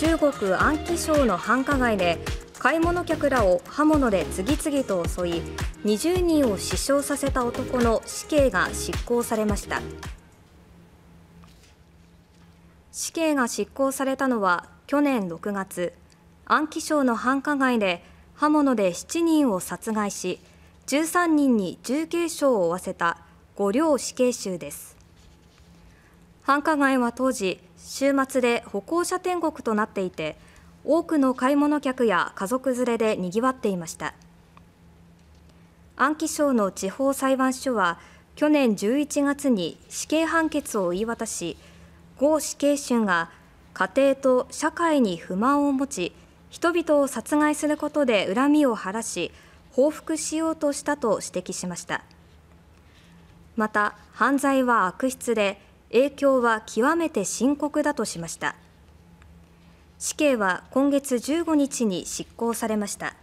中国安徽省の繁華街で買い物客らを刃物で次々と襲い20人を死傷させた男の死刑が執行されました死刑が執行されたのは去年6月安徽省の繁華街で刃物で7人を殺害し13人に重軽傷を負わせた五両死刑囚です繁華街は当時週末で歩行者天国となっていて多くの買い物客や家族連れでにぎわっていました安徽省の地方裁判所は去年11月に死刑判決を言い渡し呉死刑囚が家庭と社会に不満を持ち人々を殺害することで恨みを晴らし報復しようとしたと指摘しましたまた犯罪は悪質で影響は極めて深刻だとしました死刑は今月15日に執行されました。